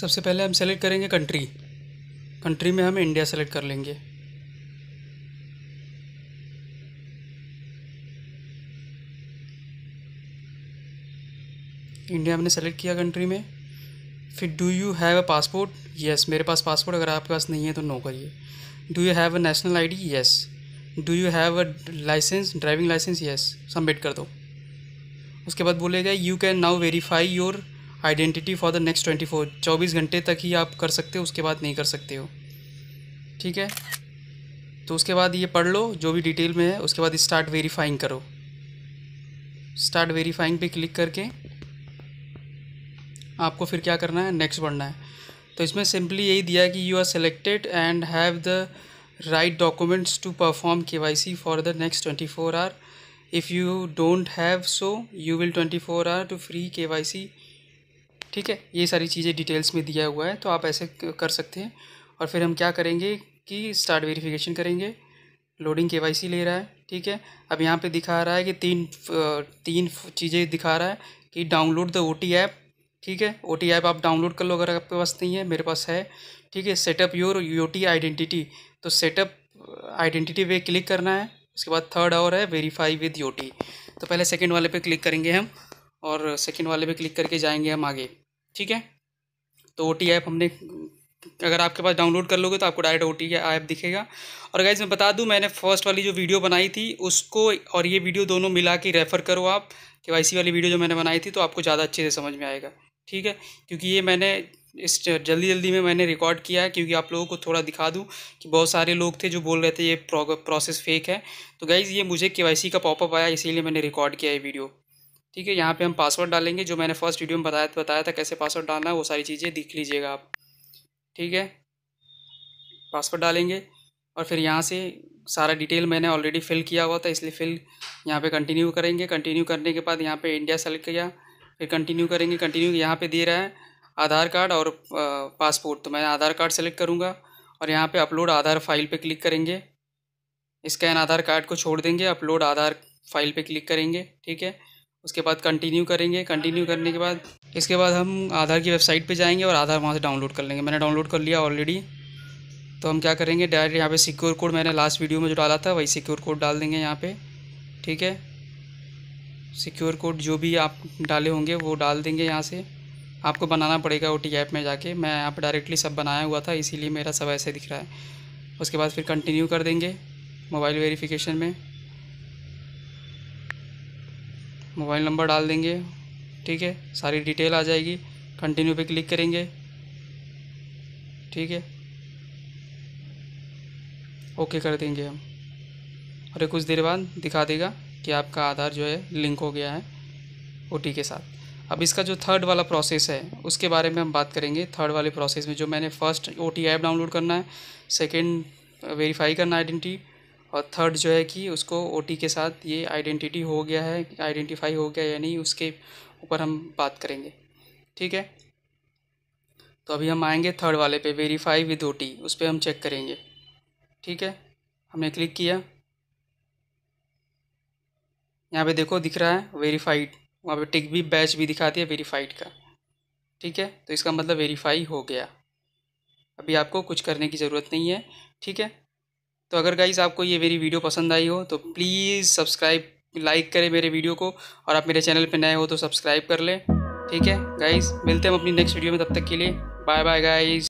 सबसे पहले हम सेलेक्ट करेंगे कंट्री कंट्री में हम इंडिया सेलेक्ट कर लेंगे इंडिया हमने सेलेक्ट किया कंट्री में फिर do you have a passport yes मेरे पास पासपोर्ट अगर आपके पास नहीं है तो नो करिए do you have a national ID yes do you have a license driving license yes submit कर दो उसके बाद बोलेगा you can now verify your identity for the next twenty four चौबीस घंटे तक ही आप कर सकते हो उसके बाद नहीं कर सकते हो ठीक है तो उसके बाद ये पढ़ लो जो भी डिटेल में है उसके बाद स्टार्ट वेरीफाइंग करो स्टार्ट वेरीफाइंग पे क्लिक करके आपको फिर क्या करना है नेक्स्ट बढ़ना है तो इसमें सिंपली यही दिया कि you are selected and have the right documents to perform K Y C for the next twenty four hour if you don't have so you will twenty four hour to free K Y C ठीक है ये सारी चीज़ें details में दिया हुआ है तो आप ऐसे कर सकते हैं और फिर हम क्या करेंगे कि स्टार्ट वेरिफिकेशन करेंगे लोडिंग के ले रहा है ठीक है अब यहाँ पे दिखा रहा है कि तीन तीन चीज़ें दिखा रहा है कि download the O T app ठीक है ओ टी ऐप आप डाउनलोड कर लो अगर आपके पास नहीं है मेरे पास है ठीक है setup your U T identity तो सेटअप आइडेंटिटी पे क्लिक करना है उसके बाद थर्ड और है वेरीफाई विद योटी तो पहले सेकेंड वाले पे क्लिक करेंगे हम और सेकंड वाले पे क्लिक करके जाएंगे हम आगे ठीक है तो ओ टी ऐप हमने अगर आपके पास डाउनलोड कर लोगे तो आपको डायरेक्ट ओ टी ऐप दिखेगा और गाइज मैं बता दूं मैंने फर्स्ट वाली जो वीडियो बनाई थी उसको और ये वीडियो दोनों मिला के रेफ़र करो आप के वाई वाली वीडियो जो मैंने बनाई थी तो आपको ज़्यादा अच्छे से समझ में आएगा ठीक है क्योंकि ये मैंने इस जल्दी जल्दी में मैंने रिकॉर्ड किया है क्योंकि आप लोगों को थोड़ा दिखा दूं कि बहुत सारे लोग थे जो बोल रहे थे ये प्रोसेस फेक है तो गाइज़ ये मुझे के का पॉपअप आया इसीलिए मैंने रिकॉर्ड किया ये वीडियो ठीक है यहाँ पे हम पासवर्ड डालेंगे जो मैंने फर्स्ट वीडियो में बताया बताया था कैसे पासवर्ड डालना है वो सारी चीज़ें दिख लीजिएगा आप ठीक है पासवर्ड डालेंगे और फिर यहाँ से सारा डिटेल मैंने ऑलरेडी फिल किया हुआ था इसलिए फिल यहाँ पे कंटिन्यू करेंगे कंटिन्यू करने के बाद यहाँ पे इंडिया सेलेक्ट किया फिर कंटिन्यू करेंगे कंटिन्यू यहाँ पे दे रहा है आधार कार्ड और पासपोर्ट तो मैं आधार कार्ड सेलेक्ट करूँगा और यहाँ पे अपलोड आधार फाइल पे क्लिक करेंगे स्कैन आधार कार्ड को छोड़ देंगे अपलोड आधार फाइल पे क्लिक करेंगे ठीक है उसके बाद कंटिन्यू करेंगे कंटिन्यू करने के बाद इसके बाद हम आधार की वेबसाइट पे जाएंगे और आधार वहाँ से डाउनलोड कर लेंगे मैंने डाउनलोड कर लिया ऑलरेडी तो हम क्या करेंगे डायरेक्ट यहाँ पे सिक्योर कोड मैंने लास्ट वीडियो में जो डाला था वही सिक्योर कोड डाल देंगे यहाँ पे ठीक है सिक्योर कोड जो भी आप डाले होंगे वो डाल देंगे यहाँ से आपको बनाना पड़ेगा ओ टी ऐप में जाके मैं यहाँ पर डायरेक्टली सब बनाया हुआ था इसीलिए मेरा सब ऐसे दिख रहा है उसके बाद फिर कंटिन्यू कर देंगे मोबाइल वेरिफिकेशन में मोबाइल नंबर डाल देंगे ठीक है सारी डिटेल आ जाएगी कंटिन्यू पे क्लिक करेंगे ठीक है ओके कर देंगे हम और कुछ देर बाद दिखा देगा कि आपका आधार जो है लिंक हो गया है ओ के साथ अब इसका जो थर्ड वाला प्रोसेस है उसके बारे में हम बात करेंगे थर्ड वाले प्रोसेस में जो मैंने first O T app download करना है सेकेंड वेरीफाई करना आइडेंटिटी और थर्ड जो है कि उसको ओ के साथ ये आइडेंटिटी हो गया है आइडेंटिफाई हो गया यानी उसके ऊपर हम बात करेंगे ठीक है तो अभी हम आएंगे थर्ड वाले पे वेरीफाई विद ओ उस पर हम चेक करेंगे ठीक है हमने क्लिक किया यहाँ पे देखो दिख रहा है वेरीफाइड वहाँ पे टिक भी बैच भी दिखाती है वेरीफाइड का ठीक है तो इसका मतलब वेरीफाई हो गया अभी आपको कुछ करने की ज़रूरत नहीं है ठीक है तो अगर गाइज़ आपको ये मेरी वीडियो पसंद आई हो तो प्लीज़ सब्सक्राइब लाइक करें मेरे वीडियो को और आप मेरे चैनल पे नए हो तो सब्सक्राइब कर लें ठीक है गाइज़ मिलते हैं हम अपनी नेक्स्ट वीडियो में तब तक के लिए बाय बाय गाइज़